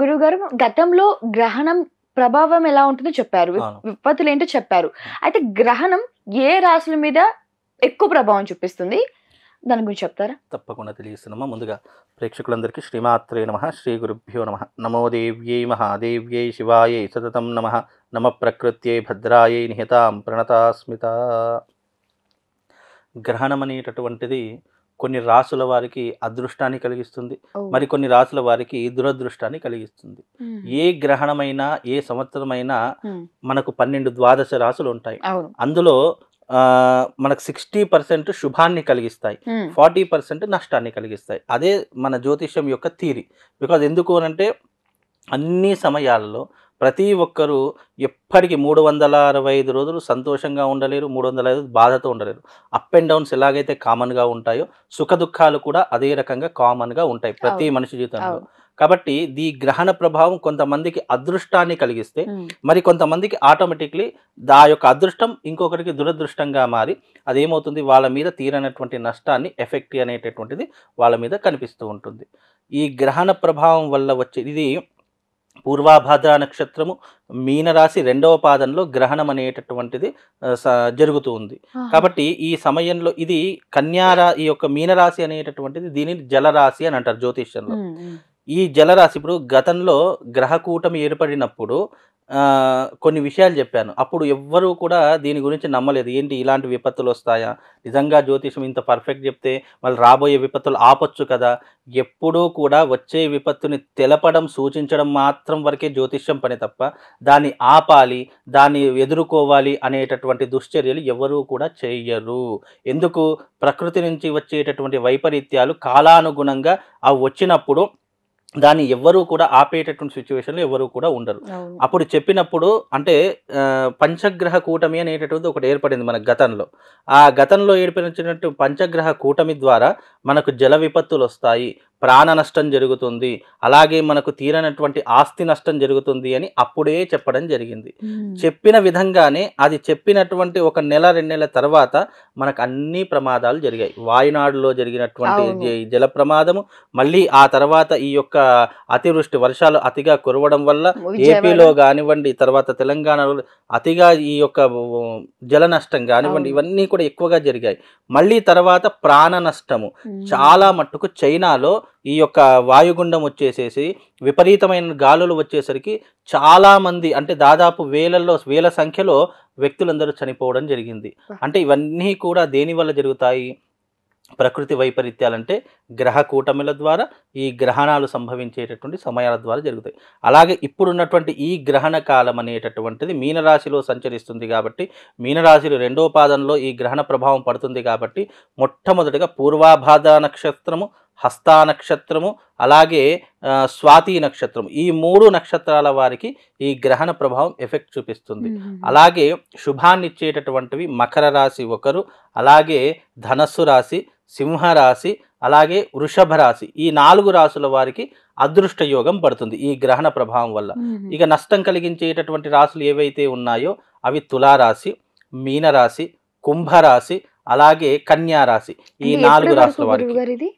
గురుగారు గతంలో గ్రహణం ప్రభావం ఎలా ఉంటుందో చెప్పారు విపత్తులు ఏంటో చెప్పారు అయితే గ్రహణం ఏ రాశుల మీద ఎక్కువ ప్రభావం చూపిస్తుంది దాని గురించి చెప్తారా తప్పకుండా తెలియజేస్తున్నామా ముందుగా ప్రేక్షకులందరికీ శ్రీమాత్రే నమ శ్రీ గురుభ్యో నమ నమో దేవ్యై మహాదేవ్యై శివాయై సతతం నమ నమ ప్రకృత్యై భద్రాయై నిహితాం ప్రణతాస్మిత గ్రహణం అనేటటువంటిది కొన్ని రాసుల వారికి అదృష్టాన్ని కలిగిస్తుంది మరికొన్ని రాసుల వారికి దురదృష్టాన్ని కలిగిస్తుంది ఏ గ్రహణమైనా ఏ సంవత్సరమైనా మనకు పన్నెండు ద్వాదశ రాసులు ఉంటాయి అందులో మనకు సిక్స్టీ పర్సెంట్ శుభాన్ని కలిగిస్తాయి ఫార్టీ పర్సెంట్ నష్టాన్ని కలిగిస్తాయి అదే మన జ్యోతిష్యం యొక్క థీరీ బికాజ్ ఎందుకు అంటే అన్ని సమయాల్లో ప్రతి ఒక్కరూ ఎప్పటికీ మూడు వందల అరవై ఐదు రోజులు సంతోషంగా ఉండలేరు మూడు వందల ఐదు బాధతో ఉండలేరు అప్ అండ్ డౌన్స్ ఎలాగైతే కామన్గా ఉంటాయో సుఖ దుఃఖాలు కూడా అదే రకంగా కామన్గా ఉంటాయి ప్రతి మనిషి జీవితంలో కాబట్టి దీ గ్రహణ ప్రభావం కొంతమందికి అదృష్టాన్ని కలిగిస్తే మరి కొంతమందికి ఆటోమేటిక్లీ ఆ యొక్క అదృష్టం ఇంకొకరికి దురదృష్టంగా మారి అదేమవుతుంది వాళ్ళ మీద తీరనటువంటి నష్టాన్ని ఎఫెక్ట్ అనేటటువంటిది వాళ్ళ మీద కనిపిస్తూ ఉంటుంది ఈ గ్రహణ ప్రభావం వల్ల వచ్చే ఇది పూర్వాభాద్ర నక్షత్రము మీనరాశి రెండవ పాదంలో గ్రహణం అనేటటువంటిది జరుగుతూ ఉంది కాబట్టి ఈ సమయంలో ఇది కన్యారా ఈ యొక్క మీనరాశి అనేటటువంటిది దీనిని జలరాశి అని అంటారు జ్యోతిష్యంలో ఈ జలరాశి ఇప్పుడు గతంలో గ్రహకూటమి ఏర్పడినప్పుడు కొన్ని విషయాలు చెప్పాను అప్పుడు ఎవ్వరూ కూడా దీని గురించి నమ్మలేదు ఏంటి ఇలాంటి విపత్తులు వస్తాయా నిజంగా జ్యోతిషం ఇంత పర్ఫెక్ట్ చెప్తే మళ్ళీ రాబోయే విపత్తులు ఆపొచ్చు కదా ఎప్పుడూ కూడా వచ్చే విపత్తుని తెలపడం సూచించడం మాత్రం వరకే జ్యోతిష్యం పని తప్ప దాన్ని ఆపాలి దాన్ని ఎదుర్కోవాలి అనేటటువంటి దుశ్చర్యలు ఎవరూ కూడా చేయరు ఎందుకు ప్రకృతి నుంచి వచ్చేటటువంటి వైపరీత్యాలు కాలానుగుణంగా అవి వచ్చినప్పుడు దాన్ని ఎవ్వరూ కూడా ఆపేటటువంటి సిచ్యువేషన్లో ఎవరు కూడా ఉండరు అప్పుడు చెప్పినప్పుడు అంటే పంచగ్రహ కూటమి అనేటటువంటిది ఒకటి ఏర్పడింది మన గతంలో ఆ గతంలో ఏర్పడినటువంటి పంచగ్రహ కూటమి ద్వారా మనకు జల విపత్తులు వస్తాయి ప్రాణ నష్టం జరుగుతుంది అలాగే మనకు తీరనటువంటి ఆస్తి నష్టం జరుగుతుంది అని అప్పుడే చెప్పడం జరిగింది చెప్పిన విధంగానే అది చెప్పినటువంటి ఒక నెల రెండు నెలల తర్వాత మనకు అన్ని ప్రమాదాలు జరిగాయి వాయునాడులో జరిగినటువంటి జల ప్రమాదము మళ్ళీ ఆ తర్వాత ఈ యొక్క అతివృష్టి వర్షాలు అతిగా కురవడం వల్ల ఏపీలో కానివ్వండి తర్వాత తెలంగాణలో అతిగా ఈ యొక్క జల నష్టం కానివ్వండి ఇవన్నీ కూడా ఎక్కువగా జరిగాయి మళ్ళీ తర్వాత ప్రాణ నష్టము చాలా మట్టుకు చైనాలో ఈ యొక్క వాయుగుండం వచ్చేసేసి విపరీతమైన గాలులు వచ్చేసరికి చాలామంది అంటే దాదాపు వేలల్లో వేల సంఖ్యలో వ్యక్తులందరూ చనిపోవడం జరిగింది అంటే ఇవన్నీ కూడా దేని వల్ల జరుగుతాయి ప్రకృతి వైపరీత్యాలంటే గ్రహ కూటమిల ద్వారా ఈ గ్రహణాలు సంభవించేటటువంటి సమయాల ద్వారా జరుగుతాయి అలాగే ఇప్పుడున్నటువంటి ఈ గ్రహణ కాలం అనేటటువంటిది మీనరాశిలో సంచరిస్తుంది కాబట్టి మీనరాశిలో రెండో పాదంలో ఈ గ్రహణ ప్రభావం పడుతుంది కాబట్టి మొట్టమొదటిగా పూర్వాభాద నక్షత్రము హస్తా నక్షత్రము అలాగే స్వాతి నక్షత్రం ఈ మూడు నక్షత్రాల వారికి ఈ గ్రహణ ప్రభావం ఎఫెక్ట్ చూపిస్తుంది అలాగే శుభాన్నిచ్చేటటువంటివి మకర రాశి ఒకరు అలాగే ధనస్సు రాశి సింహరాశి అలాగే వృషభ రాశి ఈ నాలుగు రాసుల వారికి అదృష్ట యోగం పడుతుంది ఈ గ్రహణ ప్రభావం వల్ల ఇక నష్టం కలిగించేటటువంటి రాసులు ఏవైతే ఉన్నాయో అవి తులారాశి మీనరాశి కుంభరాశి అలాగే కన్యారాశి ఈ నాలుగు రాసుల వారికి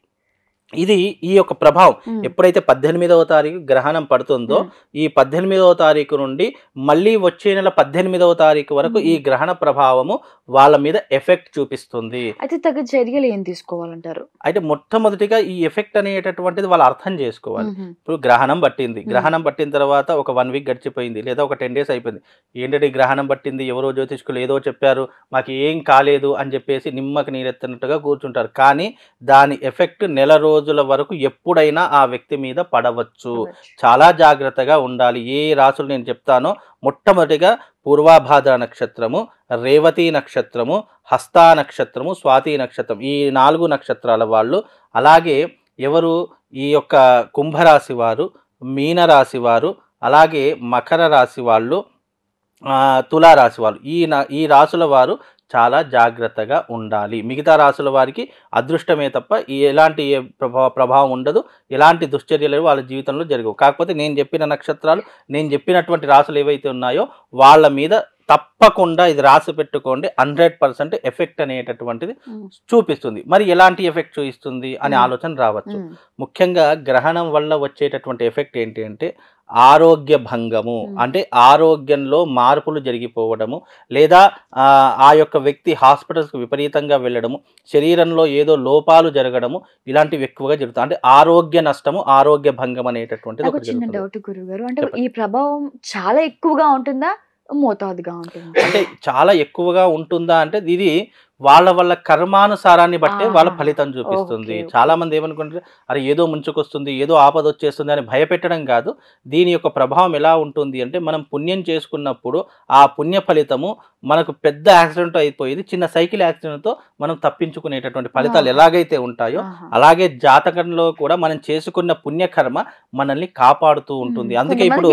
ఇది ఈ యొక్క ప్రభావం ఎప్పుడైతే పద్దెనిమిదవ తారీఖు గ్రహణం పడుతుందో ఈ పద్దెనిమిదవ తారీఖు నుండి మళ్ళీ వచ్చే నెల పద్దెనిమిదవ తారీఖు వరకు ఈ గ్రహణ ప్రభావము వాళ్ళ మీద ఎఫెక్ట్ చూపిస్తుంది అయితే తగ్గ చర్యలు ఏం తీసుకోవాలంటారు అయితే మొట్టమొదటిగా ఈ ఎఫెక్ట్ అనేటటువంటిది వాళ్ళు అర్థం చేసుకోవాలి ఇప్పుడు గ్రహణం పట్టింది గ్రహణం పట్టిన తర్వాత ఒక వన్ వీక్ గడిచిపోయింది లేదా ఒక టెన్ డేస్ అయిపోయింది ఏంటంటే గ్రహణం పట్టింది ఎవరో జ్యోతిష్కులు ఏదో చెప్పారు మాకు ఏం కాలేదు అని చెప్పేసి నిమ్మకి నీరెత్తినట్టుగా కూర్చుంటారు కానీ దాని ఎఫెక్ట్ నెల రోజు రోజుల వరకు ఎప్పుడైనా ఆ వ్యక్తి మీద పడవచ్చు చాలా జాగ్రత్తగా ఉండాలి ఏ రాసులు నేను చెప్తానో మొట్టమొదటిగా పూర్వాభాద్ర నక్షత్రము రేవతి నక్షత్రము హస్తా నక్షత్రము స్వాతి నక్షత్రం ఈ నాలుగు నక్షత్రాల వాళ్ళు అలాగే ఎవరు ఈ యొక్క కుంభరాశి వారు మీనరాశి వారు అలాగే మకర రాశి వాళ్ళు తులారాశి వాళ్ళు ఈ ఈ రాసుల వారు చాలా జాగ్రత్తగా ఉండాలి మిగతా రాసుల వారికి అదృష్టమే తప్ప ఎలాంటి ఏ ప్రభావ ప్రభావం ఉండదు ఎలాంటి దుశ్చర్యలు వాళ్ళ జీవితంలో జరగవు కాకపోతే నేను చెప్పిన నక్షత్రాలు నేను చెప్పినటువంటి రాసులు ఏవైతే ఉన్నాయో వాళ్ళ మీద తప్పకుండా ఇది రాసి పెట్టుకోండి హండ్రెడ్ పర్సెంట్ ఎఫెక్ట్ అనేటటువంటిది చూపిస్తుంది మరి ఎలాంటి ఎఫెక్ట్ చూపిస్తుంది అనే ఆలోచన రావచ్చు ముఖ్యంగా గ్రహణం వల్ల వచ్చేటటువంటి ఎఫెక్ట్ ఏంటి అంటే ఆరోగ్య భంగము అంటే ఆరోగ్యంలో మార్పులు జరిగిపోవడము లేదా ఆ యొక్క వ్యక్తి హాస్పిటల్స్కి విపరీతంగా వెళ్ళడము శరీరంలో ఏదో లోపాలు జరగడము ఇలాంటివి ఎక్కువగా జరుగుతాయి అంటే ఆరోగ్య నష్టము ఆరోగ్య భంగం అనేటటువంటిది డౌట్ గురుగారు అంటే ఈ ప్రభావం చాలా ఎక్కువగా ఉంటుందా మోతాదుగా ఉంటుంది అంటే చాలా ఎక్కువగా ఉంటుందా అంటే ఇది వాళ్ళ వల్ల కర్మానుసారాన్ని బట్టే వాళ్ళ ఫలితం చూపిస్తుంది చాలా మంది ఏమనుకుంటారు అరే ఏదో ముంచుకొస్తుంది ఏదో ఆపద వచ్చేస్తుంది అని భయపెట్టడం కాదు దీని యొక్క ప్రభావం ఎలా ఉంటుంది అంటే మనం పుణ్యం చేసుకున్నప్పుడు ఆ పుణ్య ఫలితము మనకు పెద్ద యాక్సిడెంట్ అయిపోయేది చిన్న సైకిల్ యాక్సిడెంట్తో మనం తప్పించుకునేటటువంటి ఫలితాలు ఎలాగైతే ఉంటాయో అలాగే జాతకంలో కూడా మనం చేసుకున్న పుణ్యకర్మ మనల్ని కాపాడుతూ ఉంటుంది అందుకే ఇప్పుడు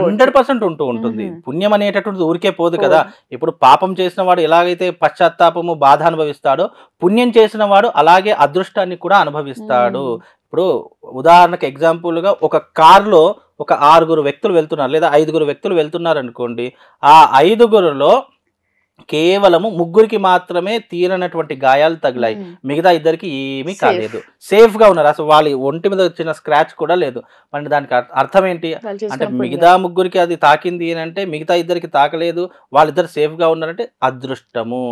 హండ్రెడ్ పర్సెంట్ ఉంటూ ఉంటుంది పుణ్యం అనేటటువంటిది ఊరికే పోదు కదా ఇప్పుడు పాపం చేసిన వాడు ఎలాగైతే పశ్చాత్తాపము బాధ అనుభవిస్తాడో పుణ్యం చేసిన వాడు అలాగే అదృష్టాన్ని కూడా అనుభవిస్తాడు ఇప్పుడు ఉదాహరణకు ఎగ్జాంపుల్గా ఒక కారులో ఒక ఆరుగురు వ్యక్తులు వెళ్తున్నారు లేదా ఐదుగురు వ్యక్తులు వెళ్తున్నారు అనుకోండి ఆ ఐదుగురులో కేవలము ముగ్గురికి మాత్రమే తీరనటువంటి గాయాలు తగిలాయి మిగతా ఇద్దరికి ఏమీ కాలేదు సేఫ్ గా ఉన్నారు అసలు వాళ్ళ ఒంటి మీద వచ్చిన స్క్రాచ్ కూడా లేదు మరి దానికి అర్థం ఏంటి అంటే మిగతా ముగ్గురికి అది తాకింది అని అంటే మిగతా ఇద్దరికి తాకలేదు వాళ్ళిద్దరు సేఫ్ గా ఉన్నారంటే అదృష్టము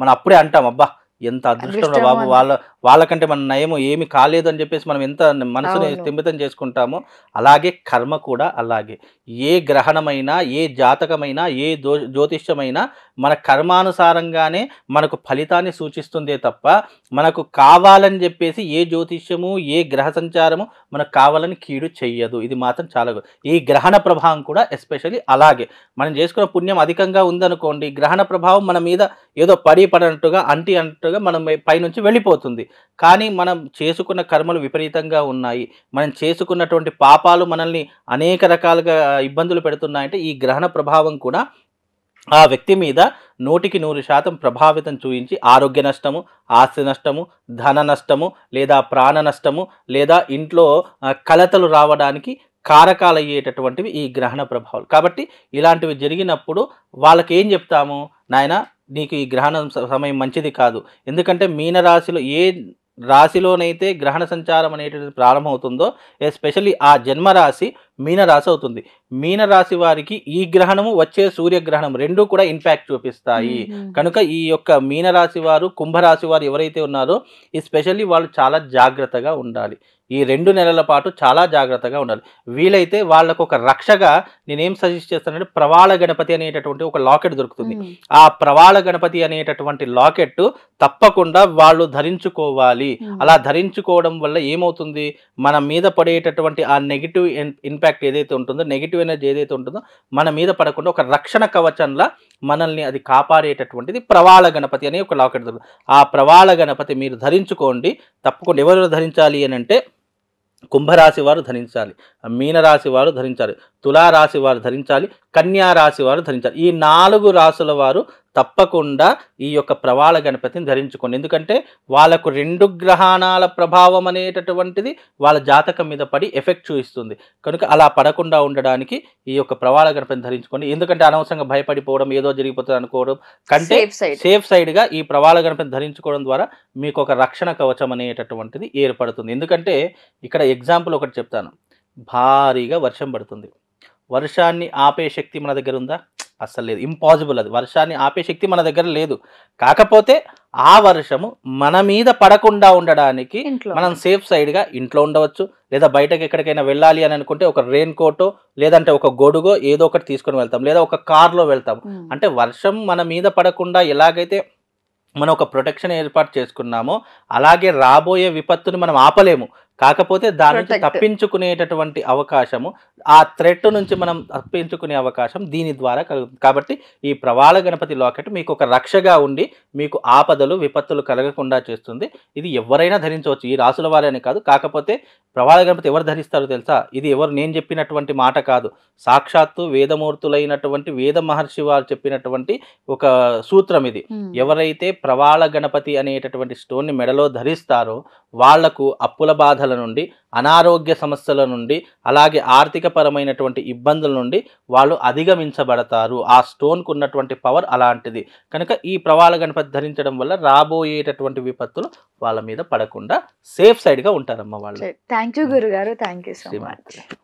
మనం అప్పుడే అంటాం అబ్బా ఎంత అదృష్టం బాబు వాళ్ళ వాళ్ళకంటే మన నయము ఏమి కాలేదు అని చెప్పేసి మనం ఎంత మనసుని స్థిమితం చేసుకుంటామో అలాగే కర్మ కూడా అలాగే ఏ గ్రహణమైనా ఏ జాతకమైనా ఏ జ్యోతిష్యమైనా మన కర్మానుసారంగానే మనకు ఫలితాన్ని సూచిస్తుందే తప్ప మనకు కావాలని చెప్పేసి ఏ జ్యోతిష్యము ఏ గ్రహ సంచారము మనకు కావాలని కీడు చెయ్యదు ఇది మాత్రం చాలా ఈ గ్రహణ ప్రభావం కూడా ఎస్పెషలీ అలాగే మనం చేసుకున్న పుణ్యం అధికంగా ఉందనుకోండి గ్రహణ ప్రభావం మన మీద ఏదో పడి పడినట్టుగా అంటి అంటు చెప్పినట్టుగా మనం పైనుంచి వెళ్ళిపోతుంది కానీ మనం చేసుకున్న కర్మలు విపరీతంగా ఉన్నాయి మనం చేసుకున్నటువంటి పాపాలు మనల్ని అనేక రకాలుగా ఇబ్బందులు పెడుతున్నాయంటే ఈ గ్రహణ ప్రభావం కూడా ఆ వ్యక్తి మీద నూటికి నూరు శాతం ప్రభావితం చూపించి ఆరోగ్య నష్టము ఆస్తి నష్టము ధన నష్టము లేదా ప్రాణ నష్టము లేదా ఇంట్లో కలతలు రావడానికి కారకాలయ్యేటటువంటివి ఈ గ్రహణ ప్రభావాలు కాబట్టి ఇలాంటివి జరిగినప్పుడు వాళ్ళకి ఏం చెప్తాము నాయన నీకు ఈ గ్రహణ సమయం మంచిది కాదు ఎందుకంటే మీనరాశిలో ఏ రాశిలోనైతే గ్రహణ సంచారం అనేటువంటిది ప్రారంభమవుతుందో ఎస్పెషల్లీ ఆ జన్మరాశి మీనరాశి అవుతుంది మీనరాశి వారికి ఈ గ్రహణము వచ్చే సూర్యగ్రహణం రెండు కూడా ఇంపాక్ట్ చూపిస్తాయి కనుక ఈ యొక్క మీనరాశి వారు కుంభరాశి వారు ఎవరైతే ఉన్నారో ఎస్పెషల్లీ వాళ్ళు చాలా జాగ్రత్తగా ఉండాలి ఈ రెండు నెలల పాటు చాలా జాగ్రత్తగా ఉండాలి వీలైతే వాళ్ళకు ఒక రక్షగా నేనేం సజెస్ట్ చేస్తానంటే ప్రవాళ గణపతి అనేటటువంటి ఒక లాకెట్ దొరుకుతుంది ఆ ప్రవాళ గణపతి అనేటటువంటి లాకెట్ తప్పకుండా వాళ్ళు ధరించుకోవాలి అలా ధరించుకోవడం వల్ల ఏమవుతుంది మన మీద పడేటటువంటి ఆ నెగిటివ్ ఇంపాక్ట్ ఏదైతే ఉంటుందో నెగిటివ్ ఎనర్జీ ఏదైతే ఉంటుందో మన మీద పడకుండా ఒక రక్షణ కవచంలా మనల్ని అది కాపాడేటటువంటిది ప్రవాళ గణపతి అనే ఒక లాకెట్ దొరుకుతుంది ఆ ప్రవాళ గణపతి మీరు ధరించుకోండి తప్పకుండా ఎవరు ధరించాలి అని అంటే కుంభరాశి వారు ధరించాలి మీనరాశి వారు ధరించాలి తులారాశి వారు ధరించాలి కన్యా రాశి వారు ధరించాలి ఈ నాలుగు రాశుల వారు తప్పకుండా ఈ యొక్క ప్రవాళ గణపతిని ధరించుకోండి ఎందుకంటే వాళ్ళకు రెండు గ్రహణాల ప్రభావం అనేటటువంటిది వాళ్ళ జాతకం మీద పడి ఎఫెక్ట్ చూపిస్తుంది కనుక అలా పడకుండా ఉండడానికి ఈ యొక్క ప్రవాళ గణపతిని ధరించుకోండి ఎందుకంటే అనవసరంగా భయపడిపోవడం ఏదో జరిగిపోతుంది అనుకోవడం కంటే సేఫ్ సైడ్గా ఈ ప్రవాళ గణపతిని ధరించుకోవడం ద్వారా మీకు ఒక రక్షణ కవచం అనేటటువంటిది ఏర్పడుతుంది ఎందుకంటే ఇక్కడ ఎగ్జాంపుల్ ఒకటి చెప్తాను భారీగా వర్షం పడుతుంది వర్షాన్ని ఆపే శక్తి మన దగ్గర ఉందా అస్సలు లేదు ఇంపాసిబుల్ అది వర్షాన్ని ఆపే శక్తి మన దగ్గర లేదు కాకపోతే ఆ వర్షము మన మీద పడకుండా ఉండడానికి మనం సేఫ్ సైడ్గా ఇంట్లో ఉండవచ్చు లేదా బయటకు ఎక్కడికైనా వెళ్ళాలి అని అనుకుంటే ఒక రెయిన్ కోటో లేదంటే ఒక గొడుగో ఏదో ఒకటి తీసుకొని వెళ్తాం లేదా ఒక కార్లో వెళ్తాం అంటే వర్షం మన మీద పడకుండా ఎలాగైతే మనం ఒక ప్రొటెక్షన్ ఏర్పాటు చేసుకున్నామో అలాగే రాబోయే విపత్తుని మనం ఆపలేము కాకపోతే దాని నుంచి తప్పించుకునేటటువంటి అవకాశము ఆ థ్రెట్ నుంచి మనం తప్పించుకునే అవకాశం దీని ద్వారా కలుగుతుంది కాబట్టి ఈ ప్రవాళ గణపతి లాకెట్ మీకు ఒక రక్షగా ఉండి మీకు ఆపదలు విపత్తులు కలగకుండా చేస్తుంది ఇది ఎవరైనా ధరించవచ్చు ఈ రాసుల వారని కాదు కాకపోతే ప్రవాళ గణపతి ఎవరు ధరిస్తారో తెలుసా ఇది ఎవరు నేను చెప్పినటువంటి మాట కాదు సాక్షాత్తు వేదమూర్తులైనటువంటి వేద మహర్షి వారు చెప్పినటువంటి ఒక సూత్రం ఇది hmm. ఎవరైతే ప్రవాళ గణపతి అనేటటువంటి స్టోన్ని మెడలో ధరిస్తారో వాళ్లకు అప్పుల బాధ బాధల నుండి అనారోగ్య సమస్యల నుండి అలాగే ఆర్థిక పరమైనటువంటి ఇబ్బందుల నుండి వాళ్ళు అధిగమించబడతారు ఆ స్టోన్కు ఉన్నటువంటి పవర్ అలాంటిది కనుక ఈ ప్రవాళ గణపతి ధరించడం వల్ల రాబోయేటటువంటి విపత్తులు వాళ్ళ మీద పడకుండా సేఫ్ సైడ్గా ఉంటారమ్మ వాళ్ళు థ్యాంక్ యూ గురుగారు థ్యాంక్ యూ సో మచ్